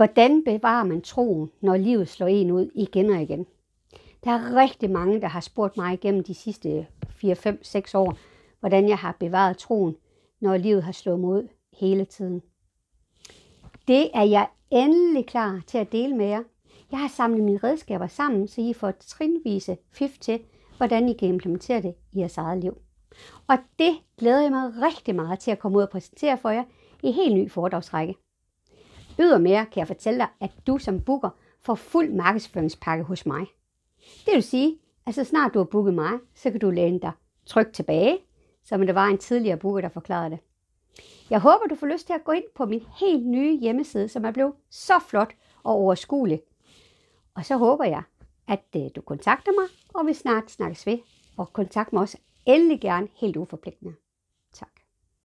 Hvordan bevarer man troen, når livet slår en ud igen og igen? Der er rigtig mange, der har spurgt mig gennem de sidste 4, 5, 6 år, hvordan jeg har bevaret troen, når livet har slået mod hele tiden. Det er jeg endelig klar til at dele med jer. Jeg har samlet mine redskaber sammen, så I får trinvise fif til, hvordan I kan implementere det i jeres eget liv. Og det glæder jeg mig rigtig meget til at komme ud og præsentere for jer i helt ny foredragsrække. Ydermere kan jeg fortælle dig, at du som booker får fuld markedsføringspakke hos mig. Det vil sige, at så snart du har booket mig, så kan du læne dig trygt tilbage, som det var en tidligere booker, der forklarede det. Jeg håber, du får lyst til at gå ind på min helt nye hjemmeside, som er blevet så flot og overskuelig. Og så håber jeg, at øh, du kontakter mig, og vi snart snakkes ved. Og kontakt mig også endelig gerne helt uforpligtende.